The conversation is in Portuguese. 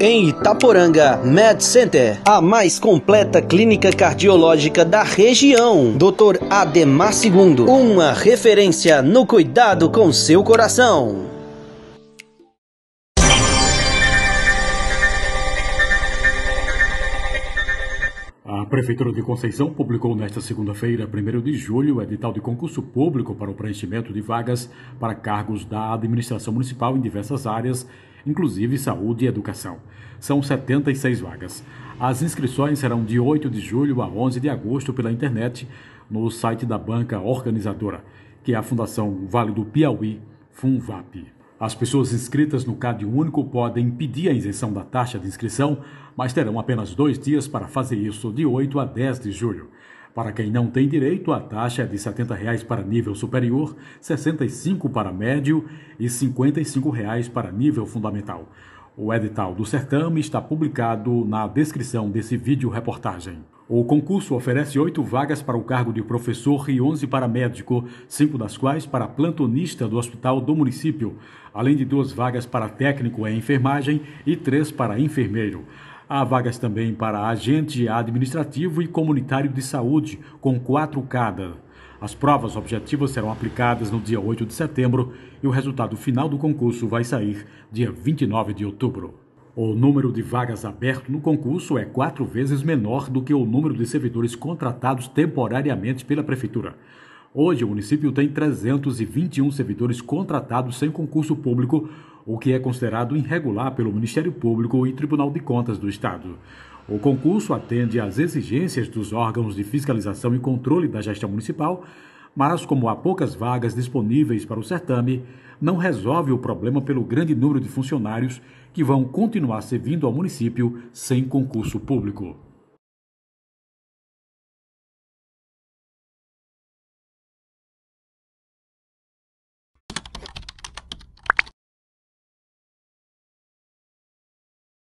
em Itaporanga Med Center, a mais completa clínica cardiológica da região. Dr. Ademar II, uma referência no cuidado com seu coração. A Prefeitura de Conceição publicou nesta segunda-feira, 1 de julho, o edital de concurso público para o preenchimento de vagas para cargos da administração municipal em diversas áreas inclusive saúde e educação. São 76 vagas. As inscrições serão de 8 de julho a 11 de agosto pela internet no site da banca organizadora, que é a Fundação Vale do Piauí, FUNVAP. As pessoas inscritas no CAD único podem pedir a isenção da taxa de inscrição, mas terão apenas dois dias para fazer isso, de 8 a 10 de julho. Para quem não tem direito, a taxa é de R$ 70,00 para nível superior, R$ 65,00 para médio e R$ 55,00 para nível fundamental. O edital do certame está publicado na descrição desse vídeo reportagem. O concurso oferece oito vagas para o cargo de professor e onze para médico, cinco das quais para plantonista do hospital do município, além de duas vagas para técnico em enfermagem e três para enfermeiro. Há vagas também para agente administrativo e comunitário de saúde, com quatro cada. As provas objetivas serão aplicadas no dia 8 de setembro e o resultado final do concurso vai sair dia 29 de outubro. O número de vagas aberto no concurso é quatro vezes menor do que o número de servidores contratados temporariamente pela Prefeitura. Hoje, o município tem 321 servidores contratados sem concurso público, o que é considerado irregular pelo Ministério Público e Tribunal de Contas do Estado. O concurso atende às exigências dos órgãos de fiscalização e controle da gestão municipal, mas como há poucas vagas disponíveis para o certame, não resolve o problema pelo grande número de funcionários que vão continuar servindo ao município sem concurso público.